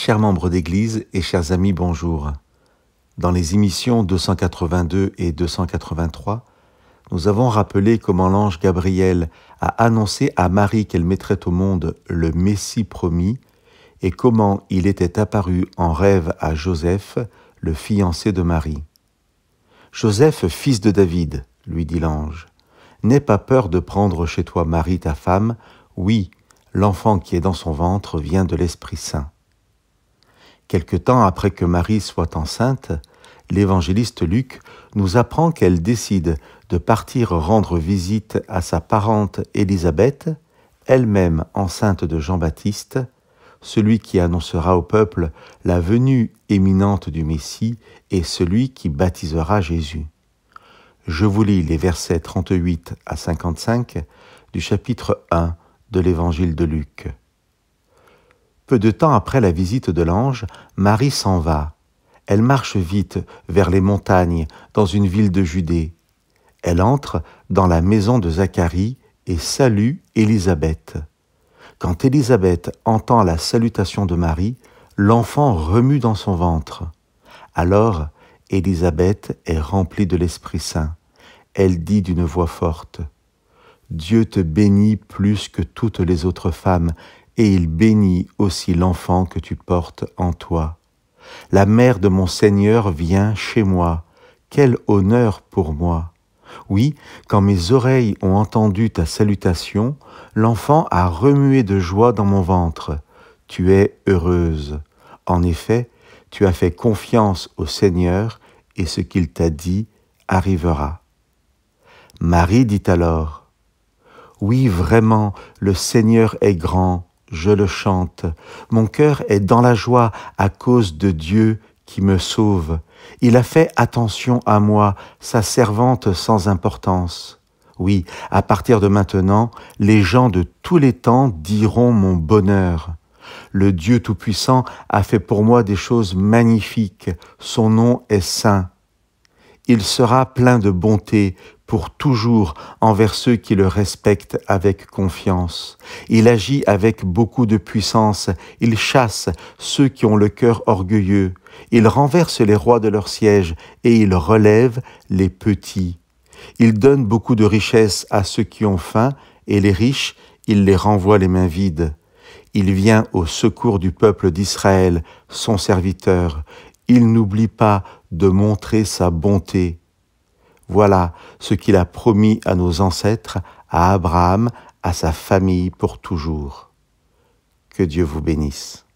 Chers membres d'Église et chers amis, bonjour. Dans les émissions 282 et 283, nous avons rappelé comment l'ange Gabriel a annoncé à Marie qu'elle mettrait au monde le Messie promis et comment il était apparu en rêve à Joseph, le fiancé de Marie. Joseph, fils de David, lui dit l'ange, n'aie pas peur de prendre chez toi Marie ta femme, oui, l'enfant qui est dans son ventre vient de l'Esprit Saint. Quelque temps après que Marie soit enceinte, l'évangéliste Luc nous apprend qu'elle décide de partir rendre visite à sa parente Élisabeth, elle-même enceinte de Jean-Baptiste, celui qui annoncera au peuple la venue éminente du Messie et celui qui baptisera Jésus. Je vous lis les versets 38 à 55 du chapitre 1 de l'Évangile de Luc. Peu de temps après la visite de l'ange, Marie s'en va. Elle marche vite vers les montagnes, dans une ville de Judée. Elle entre dans la maison de Zacharie et salue Élisabeth. Quand Élisabeth entend la salutation de Marie, l'enfant remue dans son ventre. Alors, Élisabeth est remplie de l'Esprit Saint. Elle dit d'une voix forte, Dieu te bénit plus que toutes les autres femmes, et il bénit aussi l'enfant que tu portes en toi. La mère de mon Seigneur vient chez moi. Quel honneur pour moi. Oui, quand mes oreilles ont entendu ta salutation, l'enfant a remué de joie dans mon ventre. Tu es heureuse. En effet, tu as fait confiance au Seigneur, et ce qu'il t'a dit arrivera. Marie dit alors, Oui, vraiment, le Seigneur est grand je le chante. Mon cœur est dans la joie à cause de Dieu qui me sauve. Il a fait attention à moi, sa servante sans importance. Oui, à partir de maintenant, les gens de tous les temps diront mon bonheur. Le Dieu Tout-Puissant a fait pour moi des choses magnifiques. Son nom est saint. Il sera plein de bonté pour toujours envers ceux qui le respectent avec confiance. Il agit avec beaucoup de puissance, il chasse ceux qui ont le cœur orgueilleux, il renverse les rois de leur siège et il relève les petits. Il donne beaucoup de richesses à ceux qui ont faim et les riches, il les renvoie les mains vides. Il vient au secours du peuple d'Israël, son serviteur il n'oublie pas de montrer sa bonté. Voilà ce qu'il a promis à nos ancêtres, à Abraham, à sa famille pour toujours. Que Dieu vous bénisse.